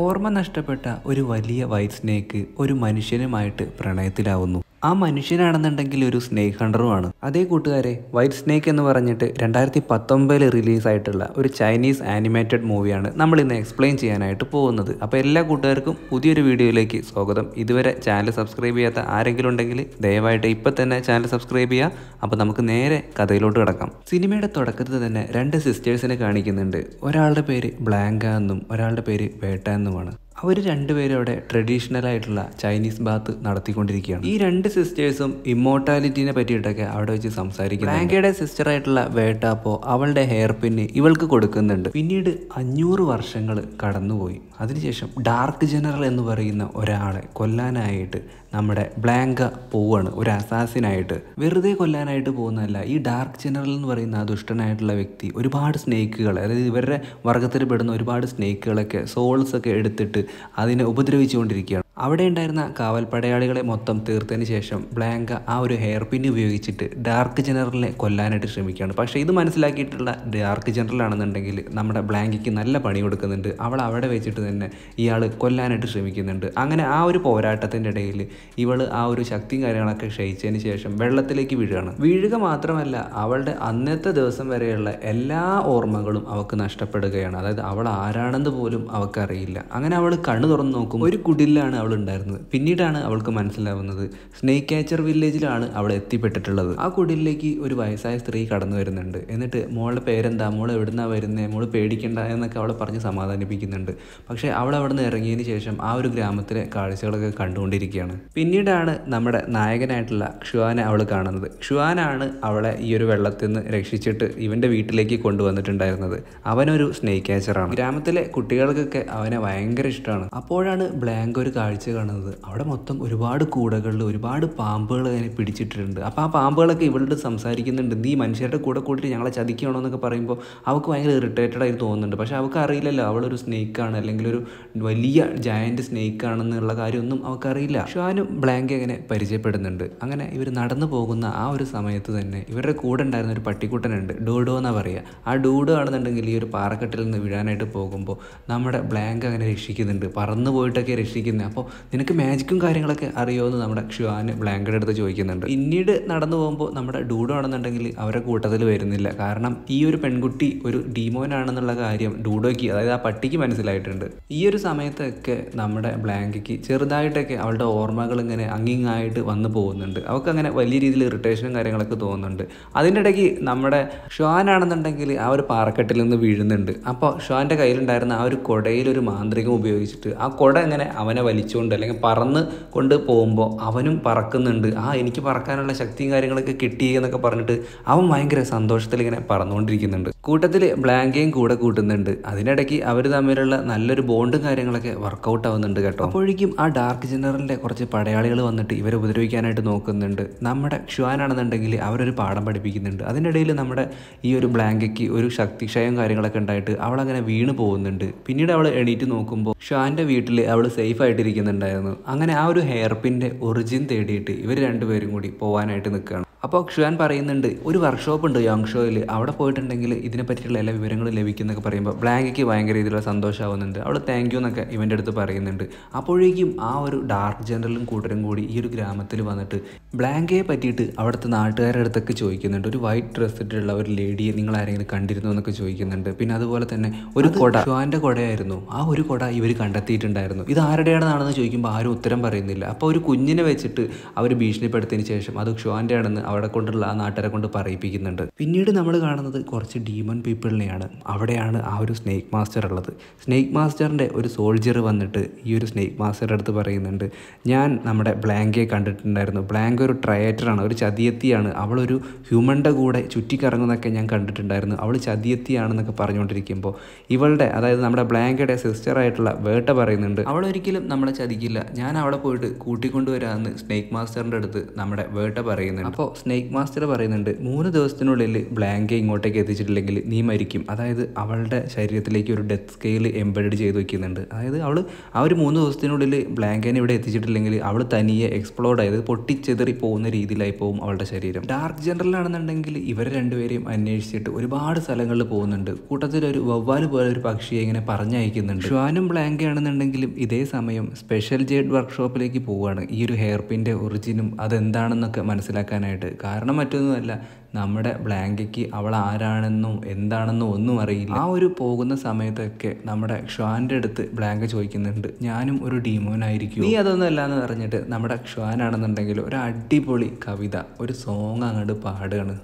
ഓർമ്മ നഷ്ടപ്പെട്ട ഒരു വലിയ വൈറ്റ് സ്നേക്ക് ഒരു മനുഷ്യനുമായിട്ട് പ്രണയത്തിലാവുന്നു ആ മനുഷ്യനാണെന്നുണ്ടെങ്കിൽ ഒരു സ്നേക്ക് ഹണ്ടറുമാണ് അതേ കൂട്ടുകാരെ വൈറ്റ് സ്നേക്ക് എന്ന് പറഞ്ഞിട്ട് രണ്ടായിരത്തി പത്തൊമ്പതിൽ റിലീസായിട്ടുള്ള ഒരു ചൈനീസ് ആനിമേറ്റഡ് മൂവിയാണ് നമ്മൾ ഇന്ന് എക്സ്പ്ലെയിൻ ചെയ്യാനായിട്ട് പോകുന്നത് അപ്പോൾ എല്ലാ കൂട്ടുകാർക്കും പുതിയൊരു വീഡിയോയിലേക്ക് സ്വാഗതം ഇതുവരെ ചാനൽ സബ്സ്ക്രൈബ് ചെയ്യാത്ത ആരെങ്കിലും ഉണ്ടെങ്കിൽ ദയവായിട്ട് ഇപ്പം തന്നെ ചാനൽ സബ്സ്ക്രൈബ് ചെയ്യുക അപ്പോൾ നമുക്ക് നേരെ കഥയിലോട്ട് കിടക്കാം സിനിമയുടെ തുടക്കത്തിൽ തന്നെ രണ്ട് സിസ്റ്റേഴ്സിനെ കാണിക്കുന്നുണ്ട് ഒരാളുടെ പേര് ബ്ലാങ്ക എന്നും ഒരാളുടെ പേര് വേട്ട എന്നുമാണ് അവർ രണ്ടുപേരും അവിടെ ട്രഡീഷണൽ ആയിട്ടുള്ള ചൈനീസ് ബാത്ത് നടത്തിക്കൊണ്ടിരിക്കുകയാണ് ഈ രണ്ട് സിസ്റ്റേഴ്സും ഇമ്മോർട്ടാലിറ്റിനെ പറ്റിയിട്ടൊക്കെ അവിടെ വെച്ച് സംസാരിക്കുന്നു സിസ്റ്റർ ആയിട്ടുള്ള വേട്ടാപ്പോ അവളുടെ ഹെയർ പിന്നെ ഇവൾക്ക് കൊടുക്കുന്നുണ്ട് പിന്നീട് അഞ്ഞൂറ് വർഷങ്ങൾ കടന്നുപോയി അതിനുശേഷം ഡാർക്ക് ജനറൽ എന്ന് പറയുന്ന ഒരാളെ കൊല്ലാനായിട്ട് നമ്മുടെ ബ്ലാങ്ക പോവാണ് ഒരു അസാസിനായിട്ട് വെറുതെ കൊല്ലാനായിട്ട് പോകുന്നതല്ല ഈ ഡാർക്ക് ജനറൽ എന്ന് പറയുന്ന ആ ദുഷ്ടനായിട്ടുള്ള വ്യക്തി ഒരുപാട് സ്നേക്കുകൾ അതായത് ഇവരുടെ വർഗത്തിൽ പെടുന്ന ഒരുപാട് സ്നേക്കുകളൊക്കെ സോൾസ് ഒക്കെ എടുത്തിട്ട് അതിനെ ഉപദ്രവിച്ചുകൊണ്ടിരിക്കുകയാണ് അവിടെ ഉണ്ടായിരുന്ന കാവൽ പടയാളികളെ മൊത്തം തീർത്തതിന് ശേഷം ബ്ലാങ്ക ആ ഒരു ഹെയർ പിൻ ഉപയോഗിച്ചിട്ട് ഡാർക്ക് ജനറലിനെ കൊല്ലാനായിട്ട് ശ്രമിക്കുകയാണ് പക്ഷേ ഇത് മനസ്സിലാക്കിയിട്ടുള്ള ഡാർക്ക് ജനറൽ ആണെന്നുണ്ടെങ്കിൽ നമ്മുടെ ബ്ലാങ്കയ്ക്ക് നല്ല പണി കൊടുക്കുന്നുണ്ട് അവൾ അവിടെ വെച്ചിട്ട് തന്നെ ഇയാൾ കൊല്ലാനായിട്ട് ശ്രമിക്കുന്നുണ്ട് അങ്ങനെ ആ ഒരു പോരാട്ടത്തിൻ്റെ ഇടയിൽ ഇവൾ ആ ഒരു ശക്തിയും കാര്യങ്ങളൊക്കെ ക്ഷയിച്ചതിന് ശേഷം വെള്ളത്തിലേക്ക് വീഴുകയാണ് വീഴുക മാത്രമല്ല അവളുടെ അന്നത്തെ ദിവസം വരെയുള്ള എല്ലാ ഓർമ്മകളും അവൾക്ക് നഷ്ടപ്പെടുകയാണ് അതായത് അവൾ ആരാണെന്ന് പോലും അവൾക്കറിയില്ല അങ്ങനെ അവൾ കണ്ണു തുറന്നു നോക്കും ഒരു കുടിലാണ് അവൾ അവൾ ഉണ്ടായിരുന്നത് പിന്നീടാണ് അവൾക്ക് മനസ്സിലാവുന്നത് സ്നേക്ക് ക്യാച്ചർ വില്ലേജിലാണ് അവൾ എത്തിപ്പെട്ടിട്ടുള്ളത് ആ കുടിലേക്ക് ഒരു വയസ്സായ സ്ത്രീ കടന്നു വരുന്നുണ്ട് എന്നിട്ട് മോളുടെ പേരെന്താ മോൾ എവിടുന്നാ വരുന്നത് മോൾ പേടിക്കണ്ട എന്നൊക്കെ അവളെ പറഞ്ഞ് സമാധാനിപ്പിക്കുന്നുണ്ട് പക്ഷേ അവൾ അവിടെ നിന്ന് ഇറങ്ങിയതിന് ശേഷം ആ ഒരു ഗ്രാമത്തിലെ കാഴ്ചകളൊക്കെ കണ്ടുകൊണ്ടിരിക്കുകയാണ് പിന്നീടാണ് നമ്മുടെ നായകനായിട്ടുള്ള ഷുവാനെ അവൾ കാണുന്നത് ഷുവാനാണ് അവളെ ഈ ഒരു വെള്ളത്തിൽ നിന്ന് രക്ഷിച്ചിട്ട് ഇവൻ്റെ വീട്ടിലേക്ക് കൊണ്ടുവന്നിട്ടുണ്ടായിരുന്നത് അവനൊരു സ്നേക്ക് ക്യാച്ചറാണ് ഗ്രാമത്തിലെ കുട്ടികൾക്കൊക്കെ അവനെ ഭയങ്കര ഇഷ്ടമാണ് അപ്പോഴാണ് ബ്ലാങ്ക് ഒരു കാഴ്ച കാഴ്ച കാണുന്നത് അവിടെ മൊത്തം ഒരുപാട് കൂടകളിൽ ഒരുപാട് പാമ്പുകൾ അതിനെ പിടിച്ചിട്ടുണ്ട് അപ്പോൾ ആ പാമ്പുകളൊക്കെ ഇവളോട് സംസാരിക്കുന്നുണ്ട് നീ മനുഷ്യരുടെ കൂടെ കൂടിയിട്ട് ഞങ്ങളെ ചതിക്കണോ എന്നൊക്കെ പറയുമ്പോൾ അവൾക്ക് ഭയങ്കര ഇറിറ്റേറ്റഡ് ആയി തോന്നുന്നുണ്ട് പക്ഷേ അവൾക്ക് അറിയില്ലല്ലോ അവളൊരു സ്നേക്കാണ് അല്ലെങ്കിൽ ഒരു വലിയ ജയൻറ്റ് സ്നേക്കാണെന്നുള്ള കാര്യമൊന്നും അവൾക്കറിയില്ല ഷാനും ബ്ലാങ്കെ അങ്ങനെ പരിചയപ്പെടുന്നുണ്ട് അങ്ങനെ ഇവർ നടന്നു പോകുന്ന ആ ഒരു സമയത്ത് തന്നെ ഇവരുടെ കൂടെ ഉണ്ടായിരുന്ന ഒരു പട്ടിക്കുട്ടനുണ്ട് ഡൂഡോ എന്നാണ് പറയുക ആ ഡൂഡോ ആണെന്നുണ്ടെങ്കിൽ ഈ ഒരു പാറക്കെട്ടിൽ നിന്ന് വീഴാനായിട്ട് പോകുമ്പോൾ നമ്മുടെ ബ്ലാങ്ക് അങ്ങനെ രക്ഷിക്കുന്നുണ്ട് പറന്നു പോയിട്ടൊക്കെ രക്ഷിക്കുന്നത് അപ്പോൾ അപ്പോൾ നിനക്ക് മാജിക്കും കാര്യങ്ങളൊക്കെ എന്ന് നമ്മുടെ ഷിവാന് ബ്ലാങ്കഡ് എടുത്ത് ചോദിക്കുന്നുണ്ട് പിന്നീട് നടന്നു പോകുമ്പോൾ നമ്മുടെ ഡൂഡോ ആണെന്നുണ്ടെങ്കിൽ അവരെ കൂട്ടത്തിൽ വരുന്നില്ല കാരണം ഈ ഒരു പെൺകുട്ടി ഒരു ഡീമോനാണെന്നുള്ള കാര്യം ഡൂഡോയ്ക്ക് അതായത് ആ പട്ടിക്ക് മനസ്സിലായിട്ടുണ്ട് ഈ ഒരു സമയത്തൊക്കെ നമ്മുടെ ബ്ലാങ്കിക്ക് ചെറുതായിട്ടൊക്കെ അവളുടെ ഓർമ്മകൾ ഇങ്ങനെ അങ്ങിങ്ങായിട്ട് വന്നു പോകുന്നുണ്ട് അവൾക്ക് അങ്ങനെ വലിയ രീതിയിൽ ഇറിറ്റേഷനും കാര്യങ്ങളൊക്കെ തോന്നുന്നുണ്ട് അതിൻ്റെ ഇടയ്ക്ക് നമ്മുടെ ഷുവാൻ ആണെന്നുണ്ടെങ്കിൽ ആ ഒരു പാറക്കെട്ടിൽ നിന്ന് വീഴുന്നുണ്ട് അപ്പോൾ ഷുവാൻ്റെ കയ്യിലുണ്ടായിരുന്ന ആ ഒരു കൊടയിൽ ഒരു മാന്ത്രികം ഉപയോഗിച്ചിട്ട് ആ കൊട ഇങ്ങനെ അവനെ വലിച്ചു വലിച്ചുകൊണ്ട് അല്ലെങ്കിൽ പറന്ന് കൊണ്ട് പോകുമ്പോൾ അവനും പറക്കുന്നുണ്ട് ആ എനിക്ക് പറക്കാനുള്ള ശക്തിയും കാര്യങ്ങളൊക്കെ കിട്ടി എന്നൊക്കെ പറഞ്ഞിട്ട് അവൻ ഭയങ്കര സന്തോഷത്തിൽ ഇങ്ങനെ പറന്നുകൊണ്ടിരിക്കുന്നുണ്ട് കൂട്ടത്തിൽ ബ്ലാങ്കയും കൂടെ കൂട്ടുന്നുണ്ട് അതിനിടയ്ക്ക് അവർ തമ്മിലുള്ള നല്ലൊരു ബോണ്ടും കാര്യങ്ങളൊക്കെ വർക്കൗട്ട് ആവുന്നുണ്ട് കേട്ടോ അപ്പോഴേക്കും ആ ഡാർക്ക് ജനറലിൻ്റെ കുറച്ച് പടയാളികൾ വന്നിട്ട് ഇവരെ ഉപദ്രവിക്കാനായിട്ട് നോക്കുന്നുണ്ട് നമ്മുടെ ക്ഷുവാനാണെന്നുണ്ടെങ്കിൽ അവരൊരു പാഠം പഠിപ്പിക്കുന്നുണ്ട് അതിനിടയിൽ നമ്മുടെ ഈ ഒരു ബ്ലാങ്കയ്ക്ക് ഒരു ശക്തിക്ഷയം കാര്യങ്ങളൊക്കെ ഉണ്ടായിട്ട് അവളങ്ങനെ വീണ് പോകുന്നുണ്ട് പിന്നീട് അവൾ എണീറ്റ് നോക്കുമ്പോൾ ഷുവാൻ്റെ വീട്ടിൽ അവൾ സേഫ് ആയിട്ടിരിക്കുന്നു കളിക്കുന്നുണ്ടായിരുന്നു അങ്ങനെ ആ ഒരു ഹെയർ പിൻ്റെ ഒറിജിൻ തേടിയിട്ട് ഇവർ രണ്ടുപേരും കൂടി പോകാനായിട്ട് നിൽക്കുകയാണ് അപ്പോൾ ക്ഷുവാൻ പറയുന്നുണ്ട് ഒരു വർക്ക്ഷോപ്പ് ഉണ്ട് യോങ് ഷോയിൽ അവിടെ പോയിട്ടുണ്ടെങ്കിൽ ഇതിനെ പറ്റിയുള്ള എല്ലാ വിവരങ്ങളും ലഭിക്കുന്നൊക്കെ പറയുമ്പോൾ ബ്ലാങ്കിക്ക് ഭയങ്കര രീതിയിലുള്ള സന്തോഷമാവുന്നുണ്ട് അവൾ താങ്ക് യു എന്നൊക്കെ ഇവൻ്റെ അടുത്ത് പറയുന്നുണ്ട് അപ്പോഴേക്കും ആ ഒരു ഡാർക്ക് ജനറലും കൂട്ടരും കൂടി ഈ ഒരു ഗ്രാമത്തിൽ വന്നിട്ട് ബ്ലാങ്കയെ പറ്റിയിട്ട് അവിടുത്തെ നാട്ടുകാരുടെ അടുത്തൊക്കെ ചോദിക്കുന്നുണ്ട് ഒരു വൈറ്റ് ഡ്രസ് ഇട്ടിട്ടുള്ള ഒരു ലേഡിയെ നിങ്ങൾ ആരെങ്കിലും കണ്ടിരുന്നു എന്നൊക്കെ ചോദിക്കുന്നുണ്ട് പിന്നെ അതുപോലെ തന്നെ ഒരു കൊട ഷുവാൻ്റെ കൊടയായിരുന്നു ആ ഒരു കൊട ഇവർ കണ്ടെത്തിയിട്ടുണ്ടായിരുന്നു ഇത് ആരുടെയാണെന്നാണെന്ന് ചോദിക്കുമ്പോൾ ആരും ഉത്തരം പറയുന്നില്ല അപ്പോൾ ഒരു കുഞ്ഞിനെ വെച്ചിട്ട് അവർ ഭീഷണിപ്പെടുത്തിയതിന് ശേഷം അത് ഷുവാൻ്റെ ആണെന്ന് അവിടെ കൊണ്ടുള്ള ആ നാട്ടുകാരെ കൊണ്ട് പറയിപ്പിക്കുന്നുണ്ട് പിന്നീട് നമ്മൾ കാണുന്നത് കുറച്ച് ഡീമൺ പീപ്പിളിനെയാണ് അവിടെയാണ് ആ ഒരു സ്നേക്ക് മാസ്റ്റർ ഉള്ളത് സ്നേക്ക് മാസ്റ്ററിൻ്റെ ഒരു സോൾജർ വന്നിട്ട് ഈ ഒരു സ്നേക്ക് മാസ്റ്ററുടെ അടുത്ത് പറയുന്നുണ്ട് ഞാൻ നമ്മുടെ ബ്ലാങ്കയെ കണ്ടിട്ടുണ്ടായിരുന്നു ബ്ലാങ്ക് ഒരു ട്രയേറ്ററാണ് ഒരു ചതിയെത്തിയാണ് അവളൊരു ഹ്യൂമൻ്റെ കൂടെ ചുറ്റിക്കറങ്ങുന്നതൊക്കെ ഞാൻ കണ്ടിട്ടുണ്ടായിരുന്നു അവൾ ചതിയെത്തിയാണെന്നൊക്കെ പറഞ്ഞുകൊണ്ടിരിക്കുമ്പോൾ ഇവളുടെ അതായത് നമ്മുടെ ബ്ലാങ്കയുടെ സിസ്റ്ററായിട്ടുള്ള വേട്ട പറയുന്നുണ്ട് അവളൊരിക്കലും നമ്മളെ ചതിക്കില്ല ഞാൻ അവിടെ പോയിട്ട് കൂട്ടിക്കൊണ്ടുവരാമെന്ന് സ്നേക്ക് മാസ്റ്ററിൻ്റെ അടുത്ത് നമ്മുടെ വേട്ട പറയുന്നുണ്ട് അപ്പോൾ സ്നേക്ക് മാസ്റ്റർ പറയുന്നുണ്ട് മൂന്ന് ദിവസത്തിനുള്ളിൽ ബ്ലാങ്ക് ഇങ്ങോട്ടേക്ക് എത്തിച്ചിട്ടില്ലെങ്കിൽ നീ മരിക്കും അതായത് അവളുടെ ശരീരത്തിലേക്ക് ഒരു ഡെത്ത് സ്കെയിൽ എംബഡ് ചെയ്ത് വയ്ക്കുന്നുണ്ട് അതായത് അവൾ ആ ഒരു മൂന്ന് ദിവസത്തിനുള്ളിൽ ബ്ലാങ്കേനെ ഇവിടെ എത്തിച്ചിട്ടില്ലെങ്കിൽ അവൾ തനിയെ എക്സ്പ്ലോർഡ് ആയത് പൊട്ടിച്ചെതറി പോകുന്ന രീതിയിലായി പോകും അവളുടെ ശരീരം ഡാർക്ക് ജനറലാണെന്നുണ്ടെങ്കിൽ ഇവരെ രണ്ടുപേരെയും അന്വേഷിച്ചിട്ട് ഒരുപാട് സ്ഥലങ്ങളിൽ പോകുന്നുണ്ട് കൂട്ടത്തിൽ ഒരു വവ്വാൽ പോലെ ഒരു പക്ഷിയെ ഇങ്ങനെ പറഞ്ഞയക്കുന്നുണ്ട് ഷ്വാനും ബ്ലാങ്കയാണെന്നുണ്ടെങ്കിലും ഇതേ സമയം സ്പെഷ്യൽ ജേഡ് വർക്ക്ഷോപ്പിലേക്ക് പോവുകയാണ് ഈ ഒരു ഹെയർപിൻ്റെ ഒറിജിനും അതെന്താണെന്നൊക്കെ മനസ്സിലാക്കാനായിട്ട് കാരണം മറ്റൊന്നുമല്ല നമ്മുടെ ബ്ലാങ്കയ്ക്ക് അവൾ ആരാണെന്നും എന്താണെന്നും ഒന്നും അറിയില്ല ആ ഒരു പോകുന്ന സമയത്തൊക്കെ നമ്മുടെ ഷ്വാൻ്റെ അടുത്ത് ബ്ലാങ്ക ചോദിക്കുന്നുണ്ട് ഞാനും ഒരു ഡീമോനായിരിക്കും നീ അല്ല എന്ന് പറഞ്ഞിട്ട് നമ്മുടെ ഷ്വാനാണെന്നുണ്ടെങ്കിൽ ഒരു അടിപൊളി കവിത ഒരു സോങ് അങ്ങോട്ട് പാടുകയാണ്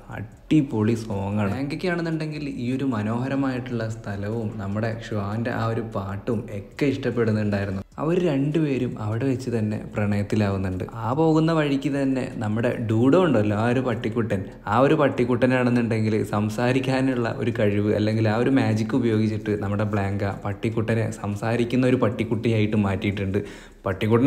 അടിപൊളി സോങ്ങാണ് ബാങ്കിക്കാണെന്നുണ്ടെങ്കിൽ ഈ ഒരു മനോഹരമായിട്ടുള്ള സ്ഥലവും നമ്മുടെ ഷുഹാൻ്റെ ആ ഒരു പാട്ടും ഒക്കെ ഇഷ്ടപ്പെടുന്നുണ്ടായിരുന്നു അവർ രണ്ടുപേരും അവിടെ വെച്ച് തന്നെ പ്രണയത്തിലാവുന്നുണ്ട് ആ പോകുന്ന വഴിക്ക് തന്നെ നമ്മുടെ ഡൂഡോ ഉണ്ടല്ലോ ആ ഒരു പട്ടിക്കുട്ടൻ ആ ഒരു പട്ടിക്കുട്ടനാണെന്നുണ്ടെങ്കിൽ സംസാരിക്കാനുള്ള ഒരു കഴിവ് അല്ലെങ്കിൽ ആ ഒരു മാജിക് ഉപയോഗിച്ചിട്ട് നമ്മുടെ ബ്ലാങ്ക പട്ടിക്കുട്ടനെ സംസാരിക്കുന്ന ഒരു പട്ടിക്കുട്ടിയായിട്ട് മാറ്റിയിട്ടുണ്ട്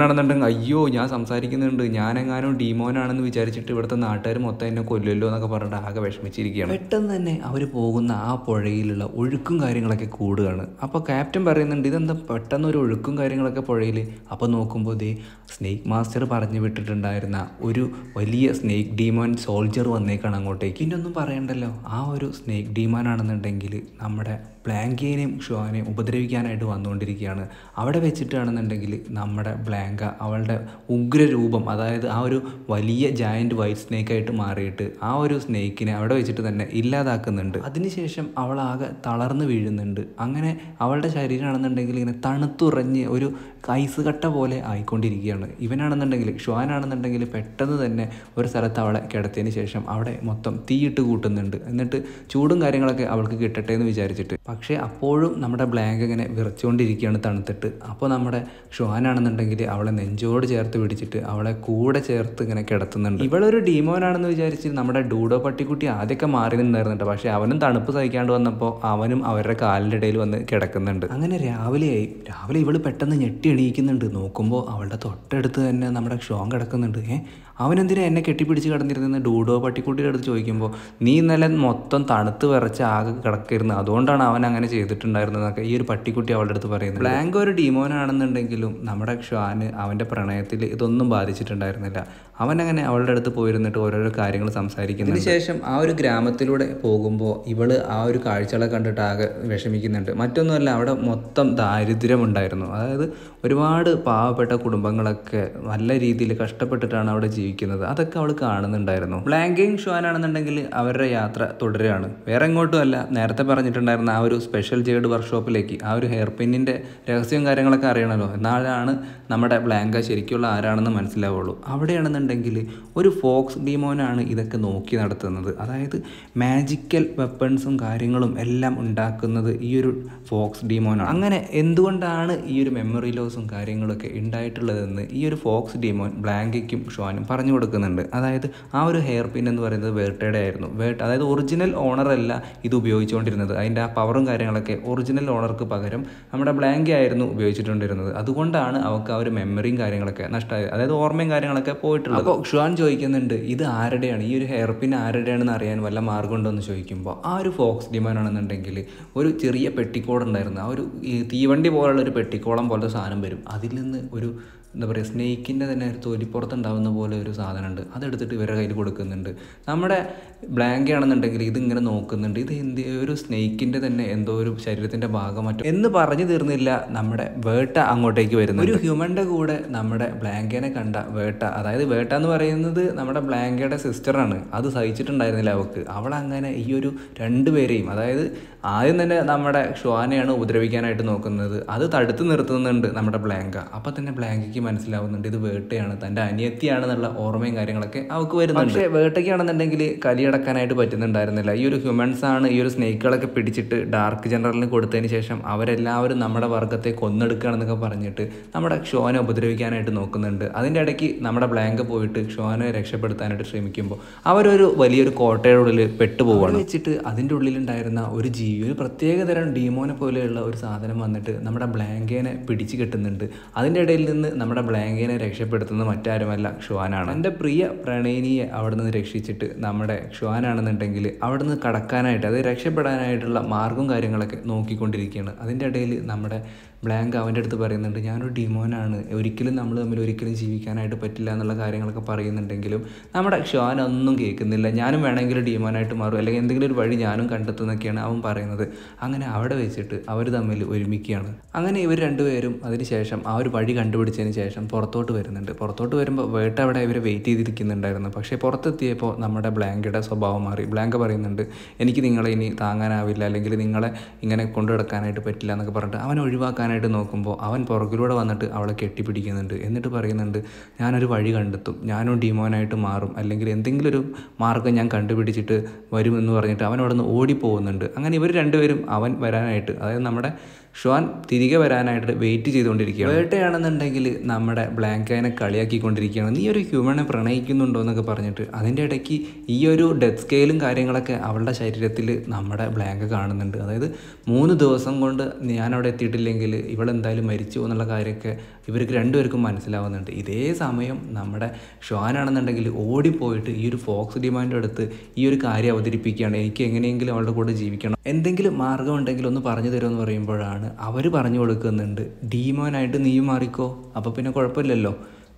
നടന്നിട്ടുണ്ട് അയ്യോ ഞാൻ സംസാരിക്കുന്നുണ്ട് ഞാനെങ്ങാനും ഡീമോനാണെന്ന് വിചാരിച്ചിട്ട് ഇവിടുത്തെ നാട്ടുകാർ മൊത്തം എന്നെ കൊല്ലല്ലോ എന്നൊക്കെ പറഞ്ഞിട്ട് ആകെ വിഷമിച്ചിരിക്കുകയാണ് പെട്ടെന്ന് തന്നെ അവർ പോകുന്ന ആ പുഴയിലുള്ള ഒഴുക്കും കാര്യങ്ങളൊക്കെ കൂടുകയാണ് അപ്പോൾ ക്യാപ്റ്റൻ പറയുന്നുണ്ട് ഇതെന്താ പെട്ടെന്ന് ഒരു ഒഴുക്കും കാര്യങ്ങളൊക്കെ പുഴയിൽ അപ്പോൾ നോക്കുമ്പോൾ ദേ സ്നേക്ക് മാസ്റ്റർ പറഞ്ഞു വിട്ടിട്ടുണ്ടായിരുന്ന ഒരു വലിയ സ്നേക്ക് ഡീമോൻ സോൾജർ വന്നേക്കാണ് അങ്ങോട്ടേക്ക് ഇന്നൊന്നും പറയണ്ടല്ലോ ആ ഒരു സ്നേക്ക് ഡീമോൻ ആണെന്നുണ്ടെങ്കിൽ നമ്മുടെ ബ്ലാങ്കയെയും ഷോനെയും ഉപദ്രവിക്കാനായിട്ട് വന്നുകൊണ്ടിരിക്കുകയാണ് അവിടെ വെച്ചിട്ടാണെന്നുണ്ടെങ്കിൽ നമ്മുടെ ബ്ലാങ്ക അവളുടെ ഉഗ്രരൂപം അതായത് ആ ഒരു വലിയ ജയൻറ്റ് വൈറ്റ് സ്നേക്കായിട്ട് മാറിയിട്ട് ആ ഒരു സ്നേക്കിനെ അവിടെ വെച്ചിട്ട് തന്നെ ഇല്ലാതാക്കുന്നുണ്ട് അതിനുശേഷം അവളാകെ തളർന്നു വീഴുന്നുണ്ട് അങ്ങനെ അവളുടെ ശരീരമാണെന്നുണ്ടെങ്കിൽ ഇങ്ങനെ തണുത്തുറഞ്ഞ് ഒരു ഐസ് കട്ട പോലെ ആയിക്കൊണ്ടിരിക്കുകയാണ് ഇവനാണെന്നുണ്ടെങ്കിൽ ഷുവാനാണെന്നുണ്ടെങ്കിൽ പെട്ടെന്ന് തന്നെ ഒരു സ്ഥലത്ത് അവളെ കിടത്തിയതിന് ശേഷം അവിടെ മൊത്തം തീയിട്ട് കൂട്ടുന്നുണ്ട് എന്നിട്ട് ചൂടും കാര്യങ്ങളൊക്കെ അവൾക്ക് കിട്ടട്ടെ എന്ന് വിചാരിച്ചിട്ട് പക്ഷേ അപ്പോഴും നമ്മുടെ ബ്ലാങ്ക് ഇങ്ങനെ വിറച്ചുകൊണ്ടിരിക്കുകയാണ് തണുത്തിട്ട് അപ്പോൾ നമ്മുടെ ഷുവാനാണെന്നുണ്ടെങ്കിൽ അവളെ നെഞ്ചോട് ചേർത്ത് പിടിച്ചിട്ട് അവളെ കൂടെ ചേർത്ത് ഇങ്ങനെ കിടത്തുന്നുണ്ട് ഇവളൊരു ഡീമോനാണെന്ന് വിചാരിച്ച് നമ്മുടെ ഡൂഡോ പട്ടിക്കുട്ടി ആദ്യമൊക്കെ മാറി നിന്നായിരുന്നുണ്ട് പക്ഷേ അവനും തണുപ്പ് സഹിക്കാണ്ട് വന്നപ്പോൾ അവനും അവരുടെ കാലിൻ്റെ ഇടയിൽ വന്ന് കിടക്കുന്നുണ്ട് അങ്ങനെ രാവിലെയായി രാവിലെ ഇവൾ പെട്ടെന്ന് ഞെട്ടി എണീക്കുന്നുണ്ട് നോക്കുമ്പോൾ അവളുടെ തൊട്ടടുത്ത് തന്നെ നമ്മുടെ ഷോൺ കിടക്കുന്നുണ്ട് ഏഹ് അവനെന്തിനാ എന്നെ കെട്ടിപ്പിടിച്ച് കിടന്നിരുന്ന ഡൂഡോ പട്ടിക്കുട്ടിയുടെ അടുത്ത് ചോദിക്കുമ്പോൾ നീ ഇന്നലെ മൊത്തം തണുത്ത് വിറച്ച് ആകെ കിടക്കിയിരുന്നു അതുകൊണ്ടാണ് അവൻ അങ്ങനെ ചെയ്തിട്ടുണ്ടായിരുന്നതെന്നൊക്കെ ഈ ഒരു പട്ടിക്കുട്ടി അവളുടെ അടുത്ത് പറയുന്നത് ബ്ലാങ്ക് ഒരു ഡീമോനാണെന്നുണ്ടെങ്കിലും നമ്മുടെ ഷാന് അവൻ്റെ പ്രണയത്തിൽ ഇതൊന്നും ബാധിച്ചിട്ടുണ്ടായിരുന്നില്ല അവൻ അങ്ങനെ അവളുടെ അടുത്ത് പോയിരുന്നിട്ട് ഓരോരോ കാര്യങ്ങൾ സംസാരിക്കുന്നു അതിനുശേഷം ആ ഒരു ഗ്രാമത്തിലൂടെ പോകുമ്പോൾ ഇവൾ ആ ഒരു കാഴ്ചകളെ കണ്ടിട്ട് ആകെ വിഷമിക്കുന്നുണ്ട് മറ്റൊന്നുമല്ല അവിടെ മൊത്തം ദാരിദ്ര്യമുണ്ടായിരുന്നു അതായത് ഒരുപാട് പാവപ്പെട്ട കുടുംബങ്ങളൊക്കെ നല്ല രീതിയിൽ കഷ്ടപ്പെട്ടിട്ടാണ് അവിടെ ജീവിക്കുന്നത് ജീവിക്കുന്നത് അതൊക്കെ അവൾ കാണുന്നുണ്ടായിരുന്നു ബ്ലാങ്കയും ഷുവാനാണെന്നുണ്ടെങ്കിൽ അവരുടെ യാത്ര തുടരുകയാണ് വേറെ എങ്ങോട്ടും അല്ല നേരത്തെ പറഞ്ഞിട്ടുണ്ടായിരുന്ന ആ ഒരു സ്പെഷ്യൽ ജേഡ് വർക്ക്ഷോപ്പിലേക്ക് ആ ഒരു ഹെയർ പിന്നിൻ്റെ രഹസ്യവും കാര്യങ്ങളൊക്കെ അറിയണമല്ലോ എന്നാലാണ് നമ്മുടെ ബ്ലാങ്ക ശരിക്കുള്ള ആരാണെന്ന് മനസ്സിലാവുള്ളൂ അവിടെയാണെന്നുണ്ടെങ്കിൽ ഒരു ഫോക്സ് ഡിമോനാണ് ഇതൊക്കെ നോക്കി നടത്തുന്നത് അതായത് മാജിക്കൽ വെപ്പൺസും കാര്യങ്ങളും എല്ലാം ഉണ്ടാക്കുന്നത് ഈ ഒരു ഫോക്സ് ഡിമോനാണ് അങ്ങനെ എന്തുകൊണ്ടാണ് ഈ ഒരു മെമ്മറി ലോസും കാര്യങ്ങളൊക്കെ ഉണ്ടായിട്ടുള്ളതെന്ന് ഈ ഒരു ഫോക്സ് ഡിമോൻ ബ്ലാങ്കയ്ക്കും ഷോനും പറഞ്ഞു പറഞ്ഞു കൊടുക്കുന്നുണ്ട് അതായത് ആ ഒരു ഹെയർ പിൻ എന്ന് പറയുന്നത് വേർട്ടയുടെ ആയിരുന്നു വേർട്ട അതായത് ഒറിജിനൽ ഓണറല്ല ഇത് ഉപയോഗിച്ചുകൊണ്ടിരുന്നത് അതിൻ്റെ ആ പവറും കാര്യങ്ങളൊക്കെ ഒറിജിനൽ ഓണർക്ക് പകരം നമ്മുടെ ബ്ലാങ്ക് ആയിരുന്നു ഉപയോഗിച്ചിട്ടുണ്ടിരുന്നത് അതുകൊണ്ടാണ് അവർക്ക് ആ ഒരു മെമ്മറിയും കാര്യങ്ങളൊക്കെ നഷ്ടമായത് അതായത് ഓർമ്മയും കാര്യങ്ങളൊക്കെ പോയിട്ടുള്ളത് അപ്പോൾ ഷുവാൻ ചോദിക്കുന്നുണ്ട് ഇത് ആരുടെയാണ് ഈ ഒരു ഹെയർ പിൻ ആരുടെയാണെന്ന് അറിയാൻ വല്ല ഉണ്ടോയെന്ന് ചോദിക്കുമ്പോൾ ആ ഒരു ഫോക്സ് ഡിമാനാണെന്നുണ്ടെങ്കിൽ ഒരു ചെറിയ പെട്ടിക്കോടുണ്ടായിരുന്നു ആ ഒരു തീവണ്ടി പോലുള്ള ഒരു പെട്ടിക്കോളം പോലത്തെ സാധനം വരും അതിൽ നിന്ന് ഒരു എന്താ പറയുക സ്നേക്കിൻ്റെ തന്നെ ഒരു തൊലിപ്പുറത്തുണ്ടാവുന്ന പോലെ ഒരു സാധനമുണ്ട് അതെടുത്തിട്ട് ഇവരുടെ കയ്യിൽ കൊടുക്കുന്നുണ്ട് നമ്മുടെ ബ്ലാങ്ക് ആണെന്നുണ്ടെങ്കിൽ ഇതിങ്ങനെ നോക്കുന്നുണ്ട് ഇത് എന്ത് ഒരു സ്നേക്കിൻ്റെ തന്നെ എന്തോ ഒരു ശരീരത്തിൻ്റെ ഭാഗം മറ്റും എന്ന് പറഞ്ഞു തീർന്നില്ല നമ്മുടെ വേട്ട അങ്ങോട്ടേക്ക് വരുന്നത് ഒരു ഹ്യൂമൻ്റെ കൂടെ നമ്മുടെ ബ്ലാങ്കേനെ കണ്ട വേട്ട അതായത് വേട്ട എന്ന് പറയുന്നത് നമ്മുടെ ബ്ലാങ്കയുടെ സിസ്റ്ററാണ് അത് സഹിച്ചിട്ടുണ്ടായിരുന്നില്ല അവൾക്ക് അവളങ്ങനെ ഈ ഒരു രണ്ടുപേരെയും അതായത് ആദ്യം തന്നെ നമ്മുടെ ഷ്വാനെയാണ് ഉപദ്രവിക്കാനായിട്ട് നോക്കുന്നത് അത് തടുത്ത് നിർത്തുന്നുണ്ട് നമ്മുടെ ബ്ലാങ്ക അപ്പം തന്നെ ബ്ലാങ്കയ്ക്ക് വേട്ടയ്ക്ക് മനസ്സിലാവുന്നുണ്ട് ഇത് വേട്ടയാണ് തൻ്റെ അനിയത്തിയാണെന്നുള്ള ഓർമ്മയും കാര്യങ്ങളൊക്കെ അവൾക്ക് വരുന്നുണ്ട് പക്ഷേ വേട്ടയ്ക്കാണെന്നുണ്ടെങ്കിൽ കലിയടക്കാനായിട്ട് പറ്റുന്നുണ്ടായിരുന്നില്ല ഈ ഒരു ഹ്യൂമൻസ് ആണ് ഈ ഒരു സ്നേഹികളൊക്കെ പിടിച്ചിട്ട് ഡാർക്ക് ജനറലിന് കൊടുത്തതിന് ശേഷം അവരെല്ലാവരും നമ്മുടെ വർഗത്തെ കൊന്നെടുക്കുകയാണെന്നൊക്കെ പറഞ്ഞിട്ട് നമ്മുടെ ഷോനെ ഉപദ്രവിക്കാനായിട്ട് നോക്കുന്നുണ്ട് അതിൻ്റെ ഇടയ്ക്ക് നമ്മുടെ ബ്ലാങ്ക് പോയിട്ട് ഷോനെ രക്ഷപ്പെടുത്താനായിട്ട് ശ്രമിക്കുമ്പോൾ അവരൊരു വലിയൊരു കോട്ടയുടെ ഉള്ളിൽ പെട്ടുപോകണം വെച്ചിട്ട് അതിൻ്റെ ഉള്ളിലുണ്ടായിരുന്ന ഒരു ജീവി ഒരു പ്രത്യേക തരം ഡീമോനെ പോലെയുള്ള ഒരു സാധനം വന്നിട്ട് നമ്മുടെ ബ്ലാങ്കേനെ പിടിച്ചു കെട്ടുന്നുണ്ട് അതിൻ്റെ ഇടയിൽ നിന്ന് നമ്മുടെ ബ്ലാങ്കിനെ രക്ഷപ്പെടുത്തുന്നത് മറ്റാരുമല്ല ഷുവാനാണ് എൻ്റെ പ്രിയ പ്രണയിനിയെ അവിടെ നിന്ന് രക്ഷിച്ചിട്ട് നമ്മുടെ ഷുവാനാണെന്നുണ്ടെങ്കിൽ അവിടെ നിന്ന് കടക്കാനായിട്ട് അത് രക്ഷപ്പെടാനായിട്ടുള്ള മാർഗവും കാര്യങ്ങളൊക്കെ നോക്കിക്കൊണ്ടിരിക്കുകയാണ് അതിൻ്റെ ഇടയിൽ നമ്മുടെ ബ്ലാങ്ക് അവൻ്റെ അടുത്ത് പറയുന്നുണ്ട് ഞാനൊരു ഡിമോനാണ് ഒരിക്കലും നമ്മൾ തമ്മിൽ ഒരിക്കലും ജീവിക്കാനായിട്ട് പറ്റില്ല എന്നുള്ള കാര്യങ്ങളൊക്കെ പറയുന്നുണ്ടെങ്കിലും നമ്മുടെ ഷോൻ ഒന്നും കേൾക്കുന്നില്ല ഞാനും വേണമെങ്കിൽ ഡിമോനായിട്ട് മാറും അല്ലെങ്കിൽ എന്തെങ്കിലും ഒരു വഴി ഞാനും കണ്ടെത്തുന്നൊക്കെയാണ് അവൻ പറയുന്നത് അങ്ങനെ അവിടെ വെച്ചിട്ട് അവർ തമ്മിൽ ഒരുമിക്കുകയാണ് അങ്ങനെ ഇവർ രണ്ടുപേരും അതിനുശേഷം ആ ഒരു വഴി കണ്ടുപിടിച്ചതിന് ശേഷം പുറത്തോട്ട് വരുന്നുണ്ട് പുറത്തോട്ട് വരുമ്പോൾ വേട്ട അവിടെ ഇവരെ വെയിറ്റ് ചെയ്തിരിക്കുന്നുണ്ടായിരുന്നു പക്ഷേ പുറത്തെത്തിയപ്പോൾ നമ്മുടെ ബ്ലാങ്കിയുടെ സ്വഭാവം മാറി ബ്ലാങ്ക് പറയുന്നുണ്ട് എനിക്ക് നിങ്ങളെ ഇനി താങ്ങാനാവില്ല അല്ലെങ്കിൽ നിങ്ങളെ ഇങ്ങനെ കൊണ്ടുനടക്കാനായിട്ട് പറ്റില്ല എന്നൊക്കെ പറഞ്ഞിട്ട് അവനെ ഒഴിവാക്കാൻ എടുക്കാനായിട്ട് നോക്കുമ്പോൾ അവൻ പുറകിലൂടെ വന്നിട്ട് അവളെ കെട്ടിപ്പിടിക്കുന്നുണ്ട് എന്നിട്ട് പറയുന്നുണ്ട് ഞാനൊരു വഴി കണ്ടെത്തും ഞാനും ഡീമോനായിട്ട് മാറും അല്ലെങ്കിൽ എന്തെങ്കിലും ഒരു മാർഗം ഞാൻ കണ്ടുപിടിച്ചിട്ട് വരുമെന്ന് പറഞ്ഞിട്ട് അവൻ അവിടെ നിന്ന് ഓടിപ്പോകുന്നുണ്ട് അങ്ങനെ ഇവർ രണ്ടുപേരും അവൻ വരാനായിട്ട് അതായത് നമ്മുടെ ഷുവാൻ തിരികെ വരാനായിട്ട് വെയിറ്റ് ചെയ്തുകൊണ്ടിരിക്കുകയാണ് വേട്ടയാണെന്നുണ്ടെങ്കിൽ നമ്മുടെ ബ്ലാങ്കൈനെ കളിയാക്കിക്കൊണ്ടിരിക്കുകയാണ് നീ ഒരു ഹ്യൂമനെ പ്രണയിക്കുന്നുണ്ടോ എന്നൊക്കെ പറഞ്ഞിട്ട് അതിൻ്റെ ഇടയ്ക്ക് ഈ ഒരു ഡെത്ത് സ്കെയിലും കാര്യങ്ങളൊക്കെ അവളുടെ ശരീരത്തിൽ നമ്മുടെ ബ്ലാങ്ക് കാണുന്നുണ്ട് അതായത് മൂന്ന് ദിവസം കൊണ്ട് ഞാൻ എത്തിയിട്ടില്ലെങ്കിൽ ഇവളെന്തായാലും മരിച്ചു എന്നുള്ള കാര്യമൊക്കെ ഇവർക്ക് രണ്ടുപേർക്കും മനസ്സിലാവുന്നുണ്ട് ഇതേ സമയം നമ്മുടെ ഷാനാണെന്നുണ്ടെങ്കിൽ ഓടിപ്പോയിട്ട് ഈ ഒരു ഫോക്സ് ഡിമാൻഡ് എടുത്ത് ഈ ഒരു കാര്യം അവതരിപ്പിക്കുകയാണ് എനിക്ക് എങ്ങനെയെങ്കിലും അവളുടെ കൂടെ ജീവിക്കണം എന്തെങ്കിലും മാർഗം ഉണ്ടെങ്കിൽ ഒന്ന് പറഞ്ഞു തരുമെന്ന് പറയുമ്പോഴാണ് അവർ പറഞ്ഞു കൊടുക്കുന്നുണ്ട് ഡീമോനായിട്ട് നീ മാറിക്കോ അപ്പോൾ പിന്നെ കുഴപ്പമില്ലല്ലോ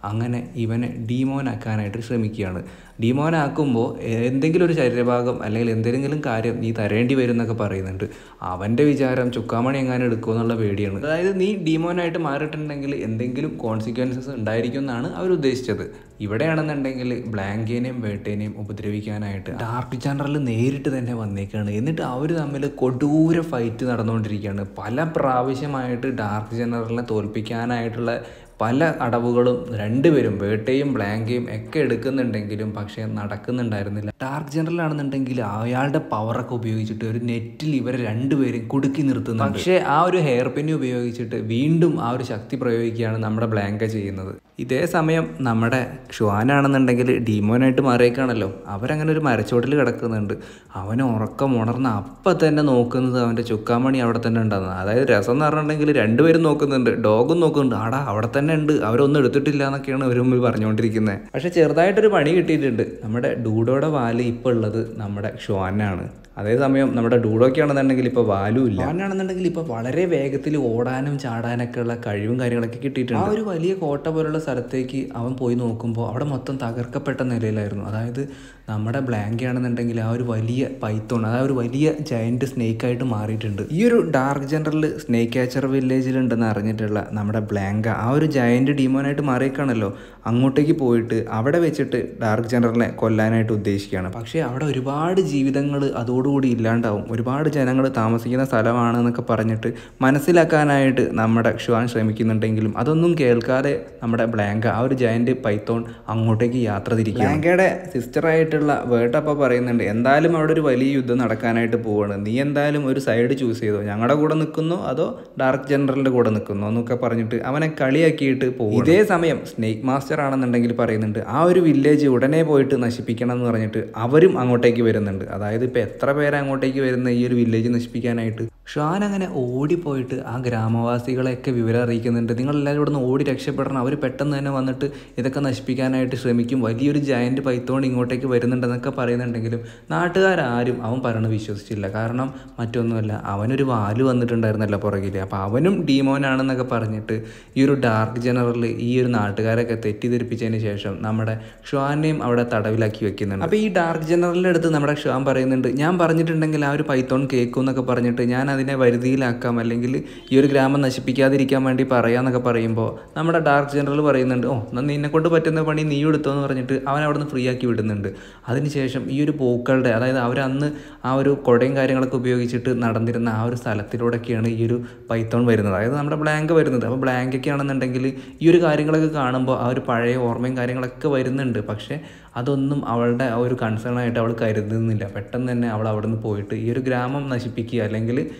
അങ്ങനെ ഇവനെ ഡീമോനാക്കാനായിട്ട് ശ്രമിക്കുകയാണ് ഡീമോനാക്കുമ്പോൾ എന്തെങ്കിലും ഒരു ശരീരഭാഗം അല്ലെങ്കിൽ എന്തെങ്കിലും കാര്യം നീ തരേണ്ടി വരും എന്നൊക്കെ പറയുന്നുണ്ട് അവൻ്റെ വിചാരം ചുക്കാമണി എങ്ങാനും എടുക്കുമോ എന്നുള്ള പേടിയാണ് അതായത് നീ ഡീമോനായിട്ട് മാറിയിട്ടുണ്ടെങ്കിൽ എന്തെങ്കിലും കോൺസിക്വൻസസ് ഉണ്ടായിരിക്കും എന്നാണ് അവർ ഉദ്ദേശിച്ചത് ഇവിടെയാണെന്നുണ്ടെങ്കിൽ ബ്ലാങ്കേനെയും വേട്ടേനെയും ഉപദ്രവിക്കാനായിട്ട് ഡാർക്ക് ചാനറിൽ നേരിട്ട് തന്നെ വന്നേക്കാണ് എന്നിട്ട് അവർ തമ്മിൽ കൊടൂര ഫൈറ്റ് നടന്നുകൊണ്ടിരിക്കുകയാണ് പല പ്രാവശ്യമായിട്ട് ഡാർക്ക് ജനറലിനെ തോൽപ്പിക്കാനായിട്ടുള്ള പല അടവുകളും രണ്ടുപേരും വേട്ടയും ബ്ലാങ്കയും ഒക്കെ എടുക്കുന്നുണ്ടെങ്കിലും പക്ഷേ നടക്കുന്നുണ്ടായിരുന്നില്ല ഡാർക്ക് ജനറൽ ആണെന്നുണ്ടെങ്കിൽ അയാളുടെ പവറൊക്കെ ഉപയോഗിച്ചിട്ട് ഒരു നെറ്റിൽ ഇവരെ രണ്ടുപേരും കുടുക്കി നിർത്തുന്നു പക്ഷേ ആ ഒരു ഹെയർ പിൻ ഉപയോഗിച്ചിട്ട് വീണ്ടും ആ ഒരു ശക്തി പ്രയോഗിക്കുകയാണ് നമ്മുടെ ബ്ലാങ്ക ചെയ്യുന്നത് ഇതേ സമയം നമ്മുടെ ഷുവാനാണെന്നുണ്ടെങ്കിൽ ഡീമോനായിട്ട് മാറിയേക്കാണല്ലോ അവരങ്ങനെ ഒരു മരച്ചോട്ടിൽ കിടക്കുന്നുണ്ട് അവന് ഉറക്കം ഉണർന്ന് അപ്പം തന്നെ നോക്കുന്നത് അവൻ്റെ ചുക്കാമണി അവിടെ തന്നെ ഉണ്ടാകുന്നത് അതായത് രസം എന്ന് പറഞ്ഞിട്ടുണ്ടെങ്കിൽ രണ്ടുപേരും നോക്കുന്നുണ്ട് ഡോഗും നോക്കുന്നുണ്ട് ആടാ അവിടെ തന്നെ ഉണ്ട് അവരൊന്നും എടുത്തിട്ടില്ല എന്നൊക്കെയാണ് ഒരു മുമ്പിൽ പറഞ്ഞുകൊണ്ടിരിക്കുന്നത് പക്ഷേ ചെറുതായിട്ടൊരു പണി കിട്ടിയിട്ടുണ്ട് നമ്മുടെ ഡൂഡോയുടെ വാല് ഇപ്പോൾ ഉള്ളത് നമ്മുടെ ഷുവാനാണ് അതേസമയം നമ്മുടെ ഡൂഡോയ്ക്ക് ആണെന്നുണ്ടെങ്കിൽ ഇപ്പോൾ വാലും ഇല്ല ആണെന്നുണ്ടെങ്കിൽ ഇപ്പോൾ വളരെ വേഗത്തിൽ ഓടാനും ചാടാനൊക്കെ ഉള്ള കഴിവും കാര്യങ്ങളൊക്കെ കിട്ടിയിട്ടുണ്ട് ആ ഒരു വലിയ കോട്ട പോലുള്ള സ്ഥലത്തേക്ക് അവൻ പോയി നോക്കുമ്പോൾ അവിടെ മൊത്തം തകർക്കപ്പെട്ട നിലയിലായിരുന്നു അതായത് നമ്മുടെ ബ്ലാങ്ക് ആണെന്നുണ്ടെങ്കിൽ ആ ഒരു വലിയ പൈത്തോൺ അതായത് ഒരു വലിയ ജയൻറ്റ് ആയിട്ട് മാറിയിട്ടുണ്ട് ഈ ഒരു ഡാർക്ക് ജനറൽ സ്നേക്ക് ക്യാച്ചർ വില്ലേജിലുണ്ടെന്ന് അറിഞ്ഞിട്ടുള്ള നമ്മുടെ ബ്ലാങ്ക ആ ഒരു ജയൻറ്റ് ഡീമോനായിട്ട് മാറിയേക്കാണല്ലോ അങ്ങോട്ടേക്ക് പോയിട്ട് അവിടെ വെച്ചിട്ട് ഡാർക്ക് ജനറലിനെ കൊല്ലാനായിട്ട് ഉദ്ദേശിക്കുകയാണ് പക്ഷേ അവിടെ ഒരുപാട് ജീവിതങ്ങൾ അതോടുകൂടി ഇല്ലാണ്ടാവും ഒരുപാട് ജനങ്ങൾ താമസിക്കുന്ന സ്ഥലമാണ് എന്നൊക്കെ പറഞ്ഞിട്ട് മനസ്സിലാക്കാനായിട്ട് നമ്മുടെ ഷുവാൻ ശ്രമിക്കുന്നുണ്ടെങ്കിലും അതൊന്നും കേൾക്കാതെ നമ്മുടെ ബ്ലാങ്ക ആ ഒരു ജയൻറ്റ് പൈത്തോൺ അങ്ങോട്ടേക്ക് യാത്ര തിരിക്കുക ബ്ലാങ്കയുടെ സിസ്റ്ററായിട്ട് നേരെയുള്ള വേട്ടപ്പ പറയുന്നുണ്ട് എന്തായാലും അവിടെ ഒരു വലിയ യുദ്ധം നടക്കാനായിട്ട് പോവാണ് നീ എന്തായാലും ഒരു സൈഡ് ചൂസ് ചെയ്തോ ഞങ്ങളുടെ കൂടെ നിൽക്കുന്നു അതോ ഡാർക്ക് ജനറലിൻ്റെ കൂടെ നിൽക്കുന്നു എന്നൊക്കെ പറഞ്ഞിട്ട് അവനെ കളിയാക്കിയിട്ട് പോകും ഇതേ സമയം സ്നേക്ക് മാസ്റ്റർ ആണെന്നുണ്ടെങ്കിൽ പറയുന്നുണ്ട് ആ ഒരു വില്ലേജ് ഉടനെ പോയിട്ട് നശിപ്പിക്കണം എന്ന് പറഞ്ഞിട്ട് അവരും അങ്ങോട്ടേക്ക് വരുന്നുണ്ട് അതായത് ഇപ്പോൾ എത്ര പേര് അങ്ങോട്ടേക്ക് വരുന്ന ഈ ഒരു വില്ലേജ് നശിപ്പിക്കാനായിട്ട് ഷാൻ അങ്ങനെ ഓടിപ്പോയിട്ട് ആ ഗ്രാമവാസികളെയൊക്കെ വിവരം അറിയിക്കുന്നുണ്ട് നിങ്ങളെല്ലാവരും ഇവിടെ നിന്ന് ഓടി രക്ഷപ്പെടണം അവർ പെട്ടെന്ന് തന്നെ വന്നിട്ട് ഇതൊക്കെ നശിപ്പിക്കാനായിട്ട് ശ്രമിക്കും വലിയൊരു ജയൻറ്റ് പൈത്തോൺ ഇങ്ങോട്ടേക്ക് വരുന്നുണ്ടെന്നൊക്കെ പറയുന്നുണ്ടെങ്കിലും നാട്ടുകാരാരും അവൻ പറയണത് വിശ്വസിച്ചില്ല കാരണം മറ്റൊന്നുമല്ല അവനൊരു വാല് വന്നിട്ടുണ്ടായിരുന്നല്ലോ പുറകിൽ അപ്പോൾ അവനും ഡീമോനാണെന്നൊക്കെ പറഞ്ഞിട്ട് ഈ ഒരു ഡാർക്ക് ജനറൽ ഈ ഒരു നാട്ടുകാരൊക്കെ തെറ്റിദ്ധരിപ്പിച്ചതിന് ശേഷം നമ്മുടെ ഷാനെയും അവിടെ തടവിലാക്കി വെക്കുന്നുണ്ട് അപ്പോൾ ഈ ഡാർക്ക് ജനറലിൻ്റെ അടുത്ത് നമ്മുടെ ഷാൻ പറയുന്നുണ്ട് ഞാൻ പറഞ്ഞിട്ടുണ്ടെങ്കിൽ ആ ഒരു പൈത്തോൺ കേൾക്കും എന്നൊക്കെ പറഞ്ഞിട്ട് ഞാൻ അതിനെ വരുതിയിലാക്കാം അല്ലെങ്കിൽ ഈ ഒരു ഗ്രാമം നശിപ്പിക്കാതിരിക്കാൻ വേണ്ടി പറയാമെന്നൊക്കെ പറയുമ്പോൾ നമ്മുടെ ഡാർക്ക് ജനറൽ പറയുന്നുണ്ട് ഓ നിന്നെക്കൊണ്ട് നിന്നെ കൊണ്ട് പറ്റുന്ന പണി നീ എടുത്തോ എന്ന് പറഞ്ഞിട്ട് അവൻ അവിടെ നിന്ന് ഫ്രീ ആക്കി വിടുന്നുണ്ട് അതിനുശേഷം ഈ ഒരു പൂക്കളുടെ അതായത് അവരന്ന് ആ ഒരു കുടയും കാര്യങ്ങളൊക്കെ ഉപയോഗിച്ചിട്ട് നടന്നിരുന്ന ആ ഒരു സ്ഥലത്തിലൂടെയൊക്കെയാണ് ഈ ഒരു പൈത്തോൺ വരുന്നത് അതായത് നമ്മുടെ ബ്ലാങ്ക് വരുന്നത് അപ്പോൾ ബ്ലാങ്കൊക്കെ ആണെന്നുണ്ടെങ്കിൽ ഈ ഒരു കാര്യങ്ങളൊക്കെ കാണുമ്പോൾ ആ ഒരു പഴയ ഓർമ്മയും കാര്യങ്ങളൊക്കെ വരുന്നുണ്ട് പക്ഷേ അതൊന്നും അവളുടെ ആ ഒരു കൺസേൺ ആയിട്ട് അവൾ കരുതുന്നില്ല പെട്ടെന്ന് തന്നെ അവൾ അവിടെ നിന്ന് പോയിട്ട് ഈ ഒരു ഗ്രാമം നശിപ്പിക്കുക അല്ലെങ്കിൽ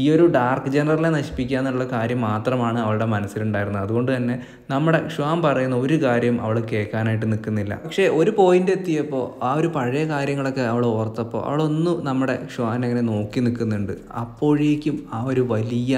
ഈ ഒരു ഡാർക്ക് ജനറലിനെ നശിപ്പിക്കുക എന്നുള്ള കാര്യം മാത്രമാണ് അവളുടെ മനസ്സിലുണ്ടായിരുന്നത് അതുകൊണ്ട് തന്നെ നമ്മുടെ ഷുവാൻ പറയുന്ന ഒരു കാര്യം അവൾ കേൾക്കാനായിട്ട് നിൽക്കുന്നില്ല പക്ഷേ ഒരു പോയിന്റ് എത്തിയപ്പോൾ ആ ഒരു പഴയ കാര്യങ്ങളൊക്കെ അവൾ ഓർത്തപ്പോൾ അവളൊന്നും നമ്മുടെ ശ്വാൻ അങ്ങനെ നോക്കി നിൽക്കുന്നുണ്ട് അപ്പോഴേക്കും ആ ഒരു വലിയ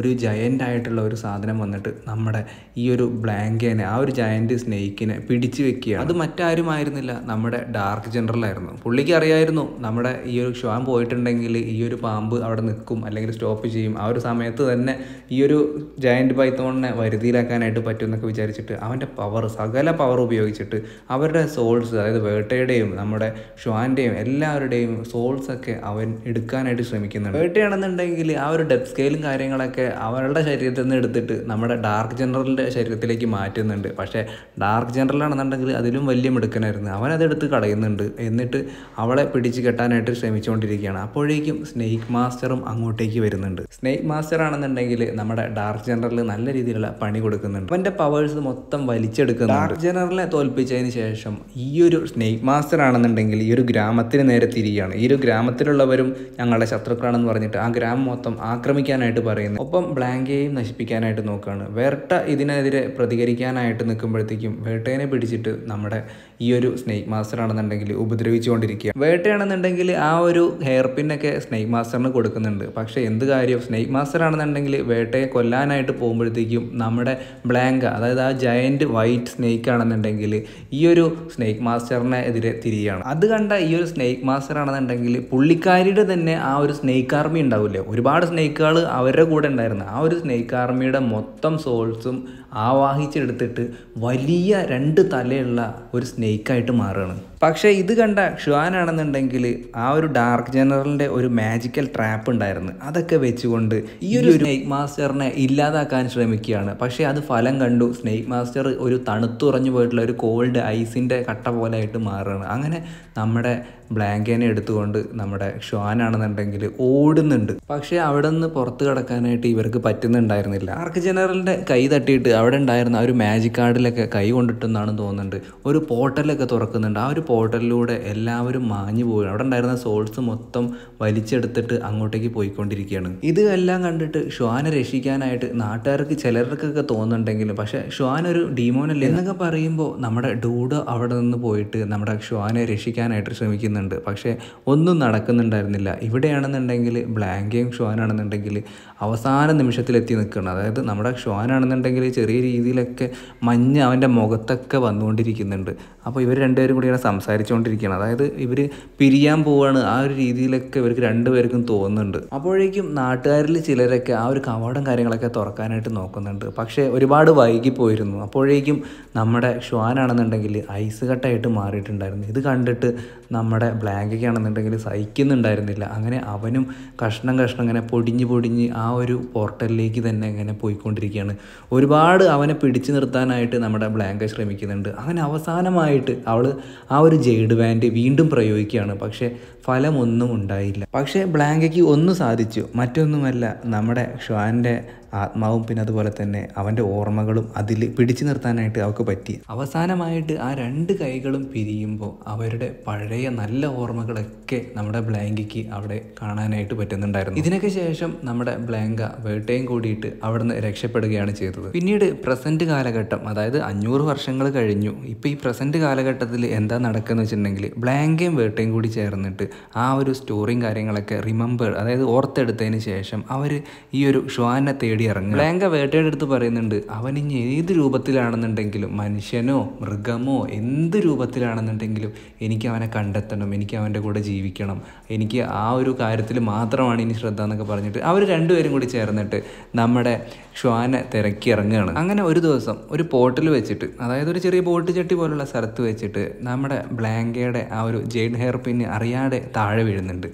ഒരു ജയൻ്റ് ആയിട്ടുള്ള ഒരു സാധനം വന്നിട്ട് നമ്മുടെ ഈ ഒരു ബ്ലാങ്കേനെ ആ ഒരു ജയൻ്റ് സ്നേഹിക്കിനെ പിടിച്ചു വെക്കുക അത് മറ്റാരുമായിരുന്നില്ല നമ്മുടെ ഡാർക്ക് ജനറലായിരുന്നു പുള്ളിക്ക് അറിയായിരുന്നു നമ്മുടെ ഈ ഒരു ഷുവാൻ പോയിട്ടുണ്ടെങ്കിൽ ഈ ഒരു പാമ്പ് അവിടെ നിൽക്കും അല്ലെങ്കിൽ സ്റ്റോപ്പ് ചെയ്യും ആ ഒരു സമയത്ത് തന്നെ ഈ ഒരു ജയൻറ്റ് പൈത്തോണിനെ വരുതിയിലാക്കാനായിട്ട് പറ്റുമെന്നൊക്കെ വിചാരിച്ചിട്ട് അവൻ്റെ പവർ സകല പവർ ഉപയോഗിച്ചിട്ട് അവരുടെ സോൾസ് അതായത് വേട്ടയുടെയും നമ്മുടെ ഷ്വാൻ്റെയും എല്ലാവരുടെയും സോൾസ് ഒക്കെ അവൻ എടുക്കാനായിട്ട് ശ്രമിക്കുന്നുണ്ട് വേട്ടയാണെന്നുണ്ടെങ്കിൽ ആ ഒരു ഡെപ് സ്കെയിലും കാര്യങ്ങളൊക്കെ അവരുടെ ശരീരത്തിൽ നിന്ന് എടുത്തിട്ട് നമ്മുടെ ഡാർക്ക് ജനറലിൻ്റെ ശരീരത്തിലേക്ക് മാറ്റുന്നുണ്ട് പക്ഷേ ഡാർക്ക് ജനറലാണെന്നുണ്ടെങ്കിൽ അതിലും വലിയ മിടുക്കനായിരുന്നു അവനതെടുത്ത് കളയുന്നുണ്ട് എന്നിട്ട് അവളെ പിടിച്ച് കെട്ടാനായിട്ട് ശ്രമിച്ചുകൊണ്ടിരിക്കുകയാണ് അപ്പോഴേക്കും സ്നേക്ക് മാസ്റ്ററും അങ്ങോട്ടേക്ക് വരും വരുന്നുണ്ട് സ്നേക് മാസ്റ്റർ ആണെന്നുണ്ടെങ്കിൽ നമ്മുടെ ഡാർക്ക് ജനറലിൽ നല്ല രീതിയിലുള്ള പണി കൊടുക്കുന്നുണ്ട് അവന്റെ പവേഴ്സ് മൊത്തം വലിച്ചെടുക്കുന്നു ഡാർക്ക് ജനറലിനെ തോൽപ്പിച്ചതിന് ശേഷം ഈ ഒരു സ്നേക് മാസ്റ്റർ ആണെന്നുണ്ടെങ്കിൽ ഈ ഒരു ഗ്രാമത്തിന് നേരെ തിരികെയാണ് ഈ ഒരു ഗ്രാമത്തിലുള്ളവരും ഞങ്ങളുടെ ശത്രുക്കളാണെന്ന് പറഞ്ഞിട്ട് ആ ഗ്രാമം മൊത്തം ആക്രമിക്കാനായിട്ട് പറയുന്നു ഒപ്പം ബ്ലാങ്കയെയും നശിപ്പിക്കാനായിട്ട് നോക്കുകയാണ് വേർട്ട ഇതിനെതിരെ പ്രതികരിക്കാനായിട്ട് നിൽക്കുമ്പോഴത്തേക്കും വേട്ടേനെ പിടിച്ചിട്ട് നമ്മുടെ ഈ ഒരു സ്നേക്ക് മാസ്റ്റർ ആണെന്നുണ്ടെങ്കിൽ ഉപദ്രവിച്ചുകൊണ്ടിരിക്കുക വേട്ടയാണെന്നുണ്ടെങ്കിൽ ആ ഒരു ഹെയർ പിന്നൊക്കെ സ്നേക്ക് മാസ്റ്ററിന് കൊടുക്കുന്നുണ്ട് പക്ഷേ എന്ത് കാര്യം സ്നേക്ക് മാസ്റ്റർ ആണെന്നുണ്ടെങ്കിൽ വേട്ടയെ കൊല്ലാനായിട്ട് പോകുമ്പോഴത്തേക്കും നമ്മുടെ ബ്ലാങ്ക അതായത് ആ ജയൻറ്റ് വൈറ്റ് സ്നേക്ക് ആണെന്നുണ്ടെങ്കിൽ ഈ ഒരു സ്നേക്ക് മാസ്റ്ററിനെ എതിരെ തിരിയാണ് അത് കണ്ട ഈ ഒരു സ്നേക്ക് മാസ്റ്റർ ആണെന്നുണ്ടെങ്കിൽ പുള്ളിക്കാരിയുടെ തന്നെ ആ ഒരു സ്നേക്ക് ആർമി ഉണ്ടാവില്ലേ ഒരുപാട് സ്നേക്കുകൾ അവരുടെ കൂടെ ഉണ്ടായിരുന്നു ആ ഒരു സ്നേക്ക് ആർമിയുടെ മൊത്തം സോൾസും ആവാഹിച്ചെടുത്തിട്ട് വലിയ രണ്ട് തലയുള്ള ഒരു സ്നേക്ക് ഫേക്കായിട്ട് മാറുകയാണ് പക്ഷേ ഇത് കണ്ട ഷുവാനാണെന്നുണ്ടെങ്കിൽ ആ ഒരു ഡാർക്ക് ജനറലിൻ്റെ ഒരു മാജിക്കൽ ട്രാപ്പ് ഉണ്ടായിരുന്നു അതൊക്കെ വെച്ചുകൊണ്ട് ഈ ഒരു സ്നേക് മാസ്റ്ററിനെ ഇല്ലാതാക്കാൻ ശ്രമിക്കുകയാണ് പക്ഷേ അത് ഫലം കണ്ടു സ്നേക് മാസ്റ്റർ ഒരു തണുത്തുറഞ്ഞു പോയിട്ടുള്ള ഒരു കോൾഡ് ഐസിൻ്റെ കട്ട പോലെ ആയിട്ട് മാറുകയാണ് അങ്ങനെ നമ്മുടെ ബ്ലാങ്കേനെ എടുത്തുകൊണ്ട് നമ്മുടെ ഷുവാനാണെന്നുണ്ടെങ്കിൽ ഓടുന്നുണ്ട് പക്ഷേ അവിടെ നിന്ന് പുറത്ത് കടക്കാനായിട്ട് ഇവർക്ക് പറ്റുന്നുണ്ടായിരുന്നില്ല ആർക്ക് ജനറലിൻ്റെ കൈ തട്ടിയിട്ട് അവിടെ ഉണ്ടായിരുന്ന ആ ഒരു മാജിക് കാർഡിലൊക്കെ കൈ കൊണ്ടിട്ടെന്നാണ് തോന്നുന്നുണ്ട് ഒരു പോർട്ടലൊക്കെ തുറക്കുന്നുണ്ട് ആ ഒരു പോർട്ടലിലൂടെ എല്ലാവരും മാഞ്ഞു പോവുകയാണ് അവിടെ ഉണ്ടായിരുന്ന സോൾസ് മൊത്തം വലിച്ചെടുത്തിട്ട് അങ്ങോട്ടേക്ക് പോയിക്കൊണ്ടിരിക്കുകയാണ് ഇത് എല്ലാം കണ്ടിട്ട് ഷ്വാനെ രക്ഷിക്കാനായിട്ട് നാട്ടുകാർക്ക് ചിലർക്കൊക്കെ തോന്നുന്നുണ്ടെങ്കിലും പക്ഷേ ഷ്വാൻ ഒരു ഡീമോനല്ലേ എന്നൊക്കെ പറയുമ്പോൾ നമ്മുടെ ഡൂഡോ അവിടെ നിന്ന് പോയിട്ട് നമ്മുടെ ഷ്വാനെ രക്ഷിക്കാനായിട്ട് ശ്രമിക്കുന്നുണ്ട് പക്ഷേ ഒന്നും നടക്കുന്നുണ്ടായിരുന്നില്ല ഇവിടെയാണെന്നുണ്ടെങ്കിൽ ബ്ലാങ്കയും ഷ്വാനാണെന്നുണ്ടെങ്കിൽ അവസാന നിമിഷത്തിലെത്തി നിൽക്കുന്നത് അതായത് നമ്മുടെ ഷോനാണെന്നുണ്ടെങ്കിൽ ചെറിയ രീതിയിലൊക്കെ മഞ്ഞ് അവൻ്റെ മുഖത്തൊക്കെ വന്നുകൊണ്ടിരിക്കുന്നുണ്ട് അപ്പോൾ ഇവർ രണ്ടുപേരും കൂടി ഇങ്ങനെ സംസാരിച്ചുകൊണ്ടിരിക്കുകയാണ് അതായത് ഇവർ പിരിയാൻ പോവാണ് ആ ഒരു രീതിയിലൊക്കെ ഇവർക്ക് രണ്ടുപേർക്കും തോന്നുന്നുണ്ട് അപ്പോഴേക്കും നാട്ടുകാരിൽ ചിലരൊക്കെ ആ ഒരു കവാടം കാര്യങ്ങളൊക്കെ തുറക്കാനായിട്ട് നോക്കുന്നുണ്ട് പക്ഷേ ഒരുപാട് വൈകിപ്പോയിരുന്നു അപ്പോഴേക്കും നമ്മുടെ ഷുവാനാണെന്നുണ്ടെങ്കിൽ ഐസ് കട്ടായിട്ട് മാറിയിട്ടുണ്ടായിരുന്നു ഇത് കണ്ടിട്ട് നമ്മുടെ ബ്ലാങ്കയ്ക്കാണെന്നുണ്ടെങ്കിൽ സഹിക്കുന്നുണ്ടായിരുന്നില്ല അങ്ങനെ അവനും കഷ്ണം കഷ്ണം ഇങ്ങനെ പൊടിഞ്ഞ് പൊടിഞ്ഞ് ആ ഒരു പോർട്ടലിലേക്ക് തന്നെ ഇങ്ങനെ പോയിക്കൊണ്ടിരിക്കുകയാണ് ഒരുപാട് അവനെ പിടിച്ചു നിർത്താനായിട്ട് നമ്മുടെ ബ്ലാങ്ക് ശ്രമിക്കുന്നുണ്ട് അങ്ങനെ അവസാനമായിട്ട് അവൾ ആ ഒരു ജെയ്ഡ് വാൻഡ് വീണ്ടും പ്രയോഗിക്കുകയാണ് പക്ഷേ ഫലമൊന്നും ഉണ്ടായില്ല പക്ഷേ ബ്ലാങ്കയ്ക്ക് ഒന്നും സാധിച്ചു മറ്റൊന്നുമല്ല നമ്മുടെ ഷ്വാൻ്റെ ആത്മാവും പിന്നെ അതുപോലെ തന്നെ അവൻ്റെ ഓർമ്മകളും അതിൽ പിടിച്ചു നിർത്താനായിട്ട് അവൾക്ക് പറ്റി അവസാനമായിട്ട് ആ രണ്ട് കൈകളും പിരിയുമ്പോൾ അവരുടെ പഴയ നല്ല ഓർമ്മകളൊക്കെ നമ്മുടെ ബ്ലാങ്കിക്ക് അവിടെ കാണാനായിട്ട് പറ്റുന്നുണ്ടായിരുന്നു ഇതിനൊക്കെ ശേഷം നമ്മുടെ ബ്ലാങ്ക വേട്ടയും കൂടിയിട്ട് അവിടുന്ന് രക്ഷപ്പെടുകയാണ് ചെയ്തത് പിന്നീട് പ്രസൻറ്റ് കാലഘട്ടം അതായത് അഞ്ഞൂറ് വർഷങ്ങൾ കഴിഞ്ഞു ഇപ്പം ഈ പ്രസൻറ്റ് കാലഘട്ടത്തിൽ എന്താ നടക്കുന്നത് വെച്ചിട്ടുണ്ടെങ്കിൽ ബ്ലാങ്കയും വേട്ടയും കൂടി ചേർന്നിട്ട് ആ ഒരു സ്റ്റോറിയും കാര്യങ്ങളൊക്കെ റിമെമ്പർ അതായത് ഓർത്തെടുത്തതിന് ശേഷം അവർ ഈ ഒരു ഷ്വാനെ തേടി തേടി ഇറങ്ങുക ബ്ലാങ്ക വേട്ടയുടെ പറയുന്നുണ്ട് അവൻ ഇനി ഏത് രൂപത്തിലാണെന്നുണ്ടെങ്കിലും മനുഷ്യനോ മൃഗമോ എന്ത് രൂപത്തിലാണെന്നുണ്ടെങ്കിലും എനിക്ക് അവനെ കണ്ടെത്തണം എനിക്ക് അവൻ്റെ കൂടെ ജീവിക്കണം എനിക്ക് ആ ഒരു കാര്യത്തിൽ മാത്രമാണ് ഇനി ശ്രദ്ധ എന്നൊക്കെ പറഞ്ഞിട്ട് അവർ രണ്ടുപേരും കൂടി ചേർന്നിട്ട് നമ്മുടെ ഷ്വാനെ തിരക്കി ഇറങ്ങുകയാണ് അങ്ങനെ ഒരു ദിവസം ഒരു പോട്ടിൽ വെച്ചിട്ട് അതായത് ഒരു ചെറിയ ബോട്ട് ചട്ടി പോലുള്ള സ്ഥലത്ത് വെച്ചിട്ട് നമ്മുടെ ബ്ലാങ്കയുടെ ആ ഒരു ജെയ്ഡ് ഹെയർ പിൻ അറിയാതെ താഴെ വീഴുന്നുണ്ട്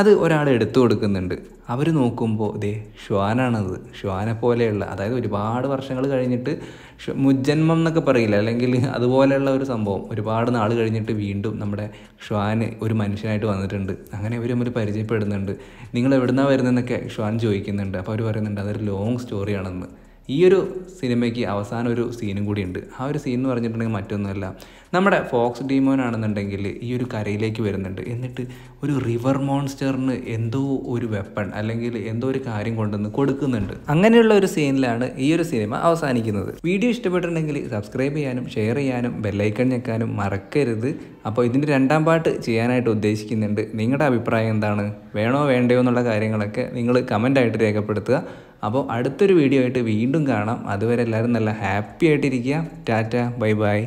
അത് ഒരാൾ എടുത്തു കൊടുക്കുന്നുണ്ട് അവർ നോക്കുമ്പോൾ ദേ ഷ്വാനാണത് ഷ്വാനെ പോലെയുള്ള അതായത് ഒരുപാട് വർഷങ്ങൾ കഴിഞ്ഞിട്ട് മുജ്ജന്മം എന്നൊക്കെ പറയില്ല അല്ലെങ്കിൽ അതുപോലെയുള്ള ഒരു സംഭവം ഒരുപാട് നാൾ കഴിഞ്ഞിട്ട് വീണ്ടും നമ്മുടെ ഷ്വാന് ഒരു മനുഷ്യനായിട്ട് വന്നിട്ടുണ്ട് അങ്ങനെ ഇവർ തമ്മിൽ പരിചയപ്പെടുന്നുണ്ട് നിങ്ങൾ എവിടുന്നാണ് വരുന്നതെന്നൊക്കെ ഷ്വാൻ ചോദിക്കുന്നുണ്ട് അപ്പോൾ അവർ പറയുന്നുണ്ട് അതൊരു ലോങ് സ്റ്റോറിയാണെന്ന് ഈ ഒരു സിനിമയ്ക്ക് അവസാനം ഒരു സീനും കൂടി ഉണ്ട് ആ ഒരു സീൻ എന്ന് പറഞ്ഞിട്ടുണ്ടെങ്കിൽ മറ്റൊന്നുമല്ല നമ്മുടെ ഫോക്സ് ഡീമോൻ ആണെന്നുണ്ടെങ്കിൽ ഈ ഒരു കരയിലേക്ക് വരുന്നുണ്ട് എന്നിട്ട് ഒരു റിവർ മോൺസ്റ്ററിന് എന്തോ ഒരു വെപ്പൺ അല്ലെങ്കിൽ എന്തോ ഒരു കാര്യം കൊണ്ടുവന്ന് കൊടുക്കുന്നുണ്ട് അങ്ങനെയുള്ള ഒരു സീനിലാണ് ഈ ഒരു സിനിമ അവസാനിക്കുന്നത് വീഡിയോ ഇഷ്ടപ്പെട്ടിട്ടുണ്ടെങ്കിൽ സബ്സ്ക്രൈബ് ചെയ്യാനും ഷെയർ ചെയ്യാനും ബെല്ലൈക്കൺ ഞെക്കാനും മറക്കരുത് അപ്പോൾ ഇതിൻ്റെ രണ്ടാം പാട്ട് ചെയ്യാനായിട്ട് ഉദ്ദേശിക്കുന്നുണ്ട് നിങ്ങളുടെ അഭിപ്രായം എന്താണ് വേണോ വേണ്ടയോ എന്നുള്ള കാര്യങ്ങളൊക്കെ നിങ്ങൾ കമൻ്റായിട്ട് രേഖപ്പെടുത്തുക അപ്പോൾ അടുത്തൊരു വീഡിയോ ആയിട്ട് വീണ്ടും കാണാം അതുവരെ എല്ലാവരും നല്ല ഹാപ്പി ആയിട്ടിരിക്കുക ടാറ്റ ബൈ ബൈ